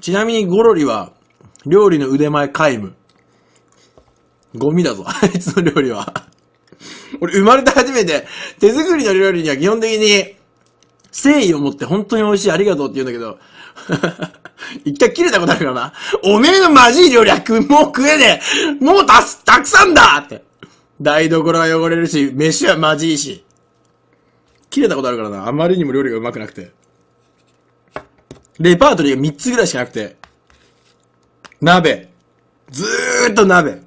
ちなみにゴロリは、料理の腕前皆無。ゴミだぞ、あいつの料理は。俺、生まれて初めて、手作りの料理には基本的に、誠意を持って本当に美味しい、ありがとうって言うんだけど、一回切れたことあるからな。おめえのまじい料理はもう食えねえもうたす、たくさんだって。台所は汚れるし、飯はまじいし。切れたことあるからな。あまりにも料理がうまくなくて。レパートリーが3つぐらいしかなくて、鍋。ずーっと鍋。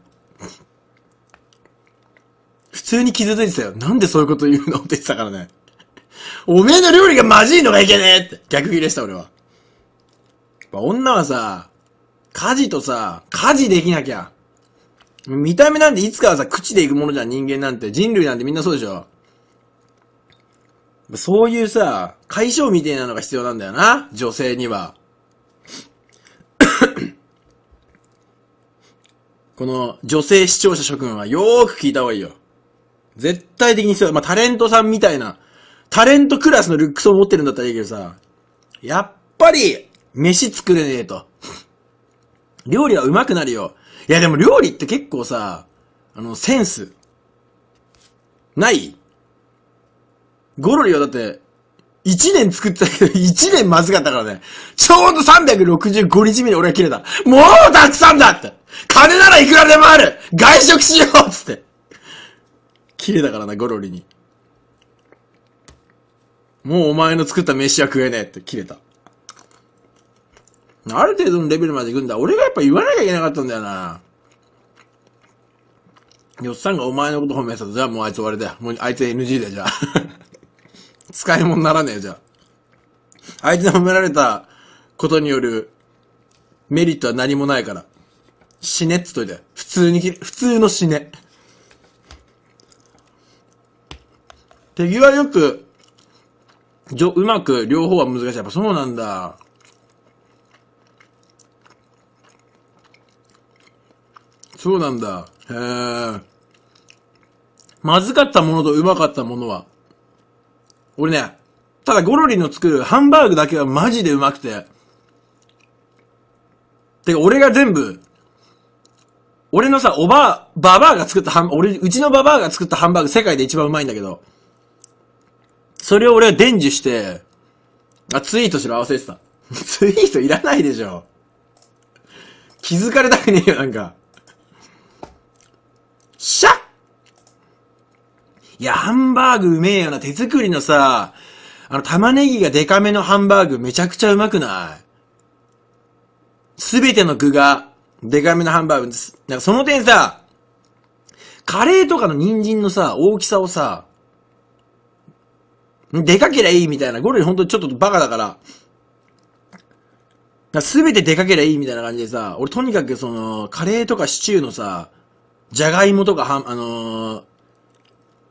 普通に傷ついてたよ。なんでそういうこと言うのって言ってたからね。おめえの料理がまじいのがいけねえって。逆切れした俺は。やっぱ女はさ、家事とさ、家事できなきゃ。見た目なんていつかはさ、口でいくものじゃん、人間なんて。人類なんてみんなそうでしょ。そういうさ、解消みたいなのが必要なんだよな、女性には。この女性視聴者諸君はよーく聞いた方がいいよ。絶対的に必要まあ、タレントさんみたいな、タレントクラスのルックスを持ってるんだったらいいけどさ、やっぱり、飯作れねえと。料理はうまくなるよ。いやでも料理って結構さ、あの、センス、ないゴロリはだって、1年作ってたけど、1年まずかったからね。ちょうど365日目に俺は切れた。もうたくさんだって金ならいくらでもある外食しようっつって。切れたからな、ゴロリに。もうお前の作った飯は食えねえって切れた。ある程度のレベルまで行くんだ。俺がやっぱ言わなきゃいけなかったんだよな。よっさんがお前のこと褒めたと、じゃあもうあいつ終わりだよ。もうあいつ NG だよ、じゃあ。使い物ならねえじゃん。相手の褒められたことによるメリットは何もないから。死ねっつっといて。普通に、普通の死ね。手際よく、じょ、うまく両方は難しい。やっぱそうなんだ。そうなんだ。へえ。まずかったものとうまかったものは俺ね、ただゴロリの作るハンバーグだけはマジでうまくて。てか、俺が全部、俺のさ、おばあ、ばばあが作ったハン、俺、うちのばばあが作ったハンバーグ世界で一番うまいんだけど、それを俺は伝授して、あ、ツイートしろ、合わせてた。ツイートいらないでしょ。気づかれたくねえよ、なんか。シャッいや、ハンバーグうめえよな。手作りのさ、あの、玉ねぎがデカめのハンバーグめちゃくちゃうまくないすべての具がデカめのハンバーグです。なんかその点さ、カレーとかの人参のさ、大きさをさ、でかけりゃいいみたいな。ゴリほんとちょっとバカだから、すべてでかけりゃいいみたいな感じでさ、俺とにかくその、カレーとかシチューのさ、じゃがいもとかは、ん、あのー、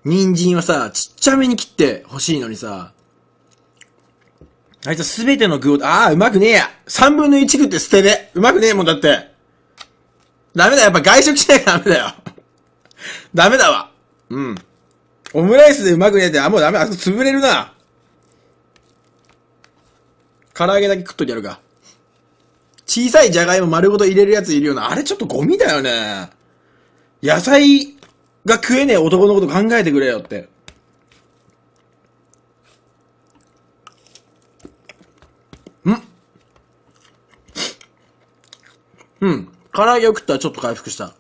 人参をさ、ちっちゃめに切って欲しいのにさ、あいつすべての具を、ああ、うまくねえや三分の一食って捨てでうまくねえもんだって。ダメだ、やっぱ外食しないとダメだよ。ダメだわ。うん。オムライスでうまくねえって、あ、もうダメ、あそこ潰れるな。唐揚げだけ食っといてやるか。小さいじゃがいも丸ごと入れるやついるような、あれちょっとゴミだよね。野菜、が食えねえ男のこと考えてくれよって。んうん。唐揚げを食ったらちょっと回復した。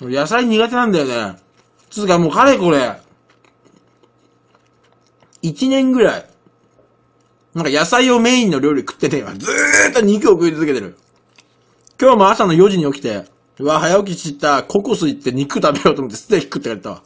野菜苦手なんだよね。つうかもうかれこれ、一年ぐらい、なんか野菜をメインの料理食ってて、ずーっと肉を食い続けてる。今日も朝の4時に起きて、うわ、早起きした。ココス行って肉食べようと思ってステーキ食って帰ったわ。